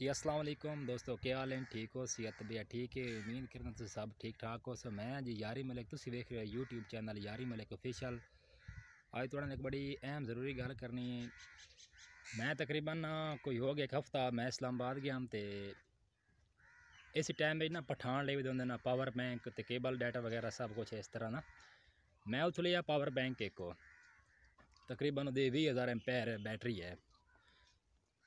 जी असलम दोस्तों क्या हाल है ठीक हो सेहत भैया ठीक है उम्मीद करना तुम सब ठीक ठाक हो सो मैं जी यारी मलिक तुम देख रहे हो यूट्यूब चैनल यारी मलिक ऑफिशियल आज थोड़ा एक बड़ी अहम जरूरी गल करनी है मैं तकरीबन कोई हो गया एक हफ्ता मैं इस्लामाबाद गया तो इस टाइम में ना पठान ले देंगे ना पावर बैंक तो केबल डाटा वगैरह सब कुछ इस तरह ना मैं उतु लिया पावर बैंक एक को तकरीबन वो भी हज़ार एम्पेयर बैटरी है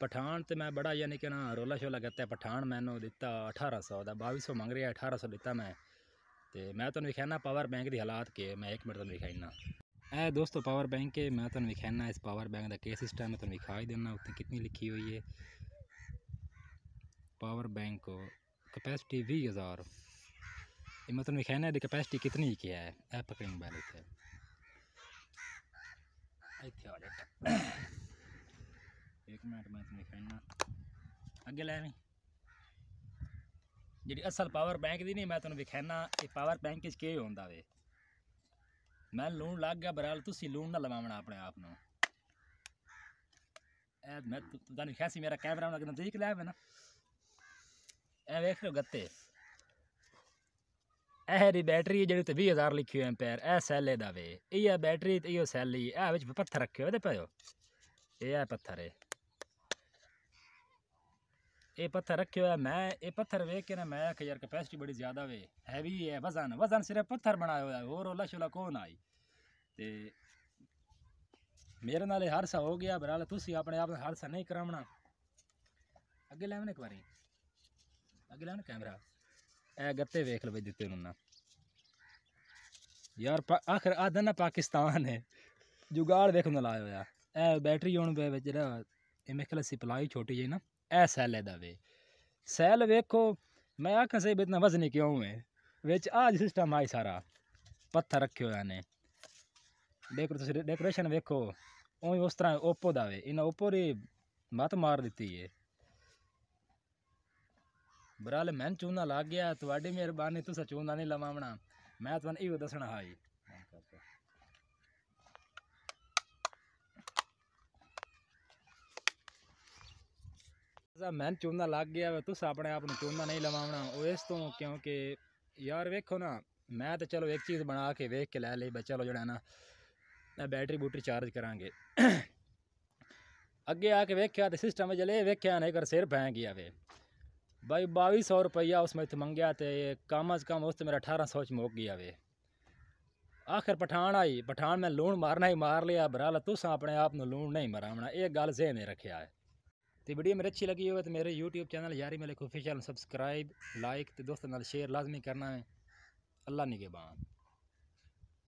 पठान तो मैं बड़ा यानी कि ना रोला शोला कीता पठान मैंने दिता अठारह सौ दा बावी सौ मंग है अठारह सौ दिता मैं तो मैं तुम्हें विखाना पावर बैंक की हालात के मैं एक मिनट तुहानू विखाइना ए दोस्तों पावर बैंक के मैं तुहानू विखाना इस पावर बैंक का के सिस्टम मैं विखा ही देना उतनी कितनी लिखी हुई है पावर बैंक कपैसिटी भी हज़ार मैं तुम कहना है कितनी की है ऐप मोबाइल बैल इतने ਇੱਕ ਮਿੰਟ ਮੈਂ ਤੁਹਾਨੂੰ ਦਿਖਾਉਣਾ ਅੱਗੇ ਲੈ ਵੀ ਜਿਹੜੀ ਅਸਲ ਪਾਵਰ ਬੈਂਕ ਦੀ ਨਹੀਂ ਮੈਂ ਤੁਹਾਨੂੰ ਦਿਖਾਉਣਾ ਇਹ ਪਾਵਰ ਬੈਂਕ ਵਿੱਚ ਕੀ ਹੁੰਦਾ ਵੇ ਮੈਂ ਲੂਣ ਲੱਗ ਗਿਆ ਬਰਾਲ ਤੁਸੀਂ ਲੂਣ ਨਾ ਲਵਾਵਣਾ ਆਪਣੇ ਆਪ ਨੂੰ ਐ ਮੈਂ ਤੁਹਾਨੂੰ ਖਿਆਸੀ ਮੇਰਾ ਕੈਮਰਾ ਨਾਲ ਦੇਖ ਲੈ ਆਵੇ ਨਾ ਐ ਵੇਖ ਲਓ ਗੱਤੇ ਇਹ ਦੀ ਬੈਟਰੀ ਜਿਹੜੀ ਤੇ 20000 ਲਿਖੀ ਹੋਈ ਐਂਪੀਅਰ ਇਹ ਸੈੱਲ ਦਾ ਵੇ ਇਹ ਬੈਟਰੀ ਤੇ ਇਹੋ ਸੈੱਲ ਹੀ ਇਹ ਵਿੱਚ ਪੱਥਰ ਰੱਖਿਆ ਹੋਇਆ ਤੇ ਪਾਇਓ ਇਹ ਆ ਪੱਥਰ ਹੈ ये पत्थर रखे हुआ मैं ये पत्थर वेख के ना मैं आख यार कपैसिटी बड़ी ज़्यादा वे हैवी है वजन वजन सिर्फ पत्थर बनाया हुआ है और ओला शोला कौन आई तो मेरे नाल हादसा हो गया बहरहाल तुम अपने आप हादसा नहीं करावना अगे लैम ना एक बारी अगे लैम कैमरा ए गत्ते वेख लो दिते ना यार आखिर आद ना पाकिस्तान है जुगाड़ वेख लाया हुआ ए बैटरी आने बेच रहा मेरे ख्याल सप्लाई छोटी जी ना है सैल का वे सैल वेखो मैं आख सही बेतना इतना वजनी क्यों है बेच आज सिस्टम आई सारा पत्थर रखे हुए ने डेकोरे डेकोरेशन वेखो उ उस तरह ओपो का वे इन्हें ओप्पो ही मत मार दी है बरहाल मैं चूना लग गया थोड़ी मेहरबानी तुसा चूना नहीं लवाना मैं तुम इो दसना हाई ਤਾਂ ਮੈਂ ਚੁੰਨਾ ਲੱਗ ਗਿਆ ਤੁਸੀਂ ਆਪਣੇ ਆਪ ਨੂੰ ਚੁੰਨਾ ਨਹੀਂ ਲਵਾਉਣਾ ਉਹ ਇਸ ਤੋਂ ਕਿਉਂਕਿ ਯਾਰ ਵੇਖੋ ਨਾ ਮੈਂ ਤਾਂ ਚਲੋ ਇੱਕ ਚੀਜ਼ ਬਣਾ ਕੇ ਵੇਖ ਕੇ ਲੈ ਲਈ ਬਈ ਚਲੋ ਜਿਹੜਾ ਨਾ ਬੈਟਰੀ ਬੂਟਰੀ ਚਾਰਜ ਕਰਾਂਗੇ ਅੱਗੇ ਆ ਕੇ ਵੇਖਿਆ ਤੇ ਸਿਸਟਮ ਜਲੇ ਵੇਖਿਆ ਨਹੀਂ ਕਰ ਸਿਰ ਭੈਂ ਗਿਆ ਵੇ ਬਾਈ 2200 ਰੁਪਇਆ ਉਸ ਵਿੱਚ ਮੰਗਿਆ ਤੇ ਕਮ ਅਜ ਕਮ ਉਸ ਤੇ ਮੇਰਾ 1800 ਚ ਮੁੱਕ ਗਿਆ ਵੇ ਆਖਰ ਪਠਾਨ ਆਈ ਪਠਾਨ ਮੈਂ ਲੂਣ ਮਾਰਨਾ ਹੀ ਮਾਰ ਲਿਆ ਬਰਾਲਾ ਤੁਸੀਂ ਆਪਣੇ ਆਪ ਨੂੰ ਲੂਣ ਨਹੀਂ ਮਰਾਉਣਾ ਇਹ ਗੱਲ ਜ਼ਿਹਨੇ ਰੱਖਿਆ ਹੈ तो वीडियो मेरी अच्छी लगी हो तो मेरे यूट्यूब चैनल यारी मेरे ऑफिशियल सब्सक्राइब लाइक तो दोस्तों शेयर लाजमी करना है अल्लाह निगेबान